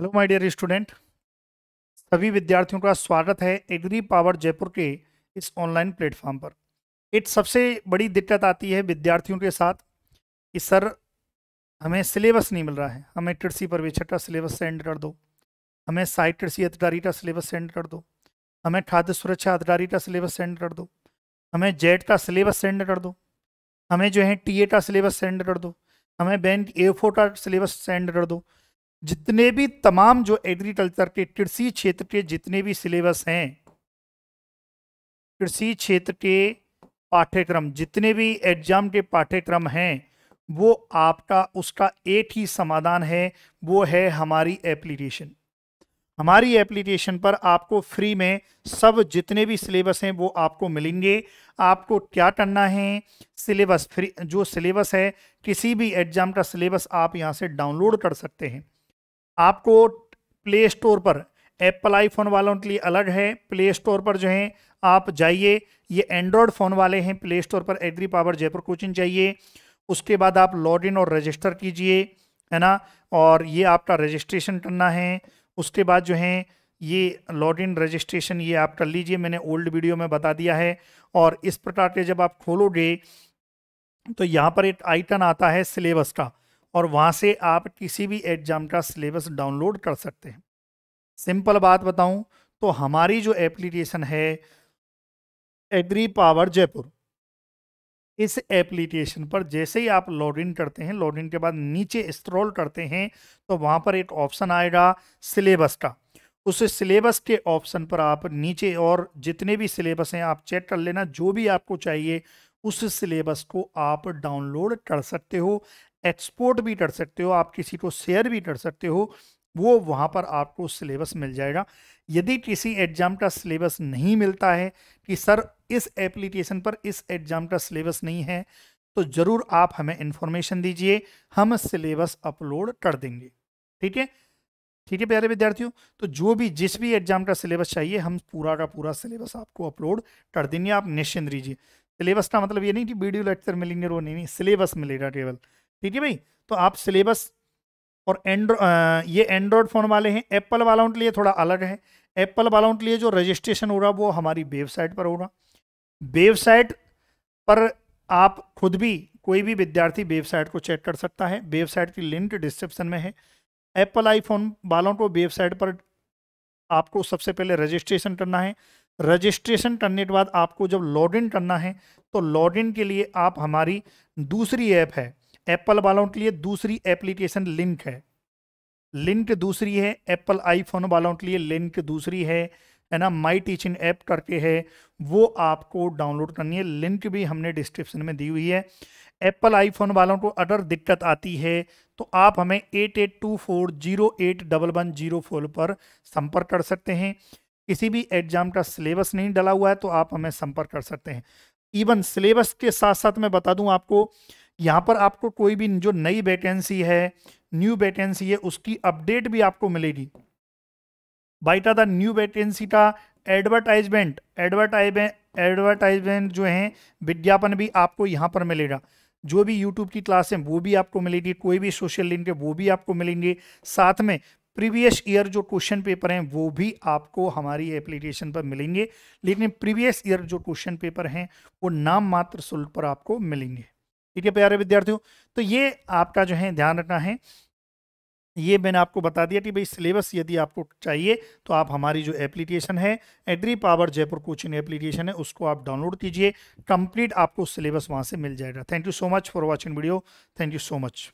hello my dear student सभी विद्यार्थियों का स्वागत है एग्री पावर जयपुर के इस ऑनलाइन प्लेटफॉर्म पर एक सबसे बड़ी दिक्कत आती है विद्यार्थियों के साथ कि सर हमें सिलेबस नहीं मिल रहा है हमें कृषि पर्यवेक्षक का सिलेबस सेंड कर दो हमें साइट कृषि अधिकारी का सिलेबस सेंड कर दो हमें खाद्य सुरक्षा अधिकारी का सिलेबस सेंड कर दो हमें जेट का सिलेबस सेंड कर दो हमें जो है टी का सिलेबस सेंड कर दो हमें बैंक ए का सिलेबस सेंड कर दो जितने भी तमाम जो एग्रीकल्चर के कृषि क्षेत्र के जितने भी सिलेबस हैं कृषि क्षेत्र के पाठ्यक्रम जितने भी एग्जाम के पाठ्यक्रम हैं वो आपका उसका एक ही समाधान है वो है हमारी एप्लीकेशन हमारी एप्लीकेशन पर आपको फ्री में सब जितने भी सिलेबस हैं वो आपको मिलेंगे आपको क्या करना है सिलेबस फ्री जो सिलेबस है किसी भी एग्ज़ाम का सिलेबस आप यहाँ से डाउनलोड कर सकते हैं आपको प्ले स्टोर पर एप्पल आईफोन वालों के लिए अलग है प्ले स्टोर पर जो है आप जाइए ये एंड्रॉयड फ़ोन वाले हैं प्ले स्टोर पर एग्री पावर जयपुर कोचिंग चाहिए उसके बाद आप लॉगिन और रजिस्टर कीजिए है ना और ये आपका रजिस्ट्रेशन करना है उसके बाद जो है ये लॉगिन रजिस्ट्रेशन ये आप कर लीजिए मैंने ओल्ड वीडियो में बता दिया है और इस प्रकार के जब आप खोलोगे तो यहाँ पर एक आइटन आता है सिलेबस का और वहाँ से आप किसी भी एग्जाम का सिलेबस डाउनलोड कर सकते हैं सिंपल बात बताऊं तो हमारी जो एप्लीकेशन है एग्री पावर जयपुर इस एप्लीकेशन पर जैसे ही आप लॉगिन करते हैं लॉगिन के बाद नीचे स्क्रॉल करते हैं तो वहाँ पर एक ऑप्शन आएगा सिलेबस का उस सिलेबस के ऑप्शन पर आप नीचे और जितने भी सिलेबस हैं आप चेक कर लेना जो भी आपको चाहिए उस सिलेबस को आप डाउनलोड कर सकते हो एक्सपोर्ट भी कर सकते हो आप किसी को शेयर भी कर सकते हो वो वहाँ पर आपको सिलेबस मिल जाएगा यदि किसी एग्जाम का सिलेबस नहीं मिलता है कि सर इस एप्लीकेशन पर इस एग्जाम का सिलेबस नहीं है तो ज़रूर आप हमें इन्फॉर्मेशन दीजिए हम सिलेबस अपलोड कर देंगे ठीक है ठीक है प्यारे विद्यार्थियों तो जो भी जिस भी एग्जाम का सिलेबस चाहिए हम पूरा का पूरा सिलेबस आपको अपलोड कर देंगे आप निश्चिंत रहिए सिलेबस का मतलब ये नहीं कि वीडियो लेक्चर मिलेंगे वो नहीं, नहीं सिलेबस मिलेगा केवल ठीक है भाई तो आप सिलेबस और एंड्रो ये एंड्रॉयड फ़ोन वाले हैं एप्पल वालों के लिए थोड़ा अलग है एप्पल वालों के लिए जो रजिस्ट्रेशन हो रहा वो हमारी वेबसाइट पर हो रहा वेबसाइट पर आप खुद भी कोई भी विद्यार्थी वेबसाइट को चेक कर सकता है वेबसाइट की लिंक डिस्क्रिप्शन में है एप्पल आईफोन वालों को वेबसाइट पर आपको सबसे पहले रजिस्ट्रेशन करना है रजिस्ट्रेशन करने के बाद आपको जब लॉगिन करना है तो लॉगिन के लिए आप हमारी दूसरी ऐप है एप्पल वालों के लिए दूसरी एप्लीकेशन लिंक है लिंक दूसरी है एप्पल आईफोन वालों के लिए लिंक दूसरी है है ना माई टीचिंग ऐप करके है वो आपको डाउनलोड करनी है लिंक भी हमने डिस्क्रिप्शन में दी हुई है एप्पल आईफोन वालों को अगर दिक्कत आती है तो आप हमें eight eight two four zero eight double one zero four पर संपर्क कर सकते हैं किसी भी एग्जाम का सिलेबस नहीं डला हुआ है तो आप हमें संपर्क कर सकते हैं इवन सिलेबस के साथ साथ मैं बता दूं आपको यहाँ पर आपको कोई भी जो नई वैकेंसी है न्यू वैकेंसी है उसकी अपडेट भी आपको मिलेगी बाइटा द न्यू वैकेंसी का एडवर्टाइजमेंट एडवर्टाइजमेंट एडवर्टाइजमेंट जो है विज्ञापन भी आपको यहाँ पर मिलेगा जो भी यूट्यूब की क्लास है वो भी आपको मिलेगी कोई भी सोशल लिंक है वो भी आपको मिलेंगे साथ में प्रीवियस ईयर जो क्वेश्चन पेपर हैं वो भी आपको हमारी एप्लीकेशन पर मिलेंगे लेकिन प्रीवियस ईयर जो क्वेश्चन पेपर हैं वो नाम मात्र शुल्क पर आपको मिलेंगे ठीक है प्यारे विद्यार्थियों तो ये आपका जो है ध्यान रखना है ये मैंने आपको बता दिया कि भाई सिलेबस यदि आपको चाहिए तो आप हमारी जो एप्लीकेशन है Adri Power Jaipur coaching application है उसको आप डाउनलोड कीजिए कंप्लीट आपको सिलेबस वहाँ से मिल जाएगा thank you so much for watching video thank you so much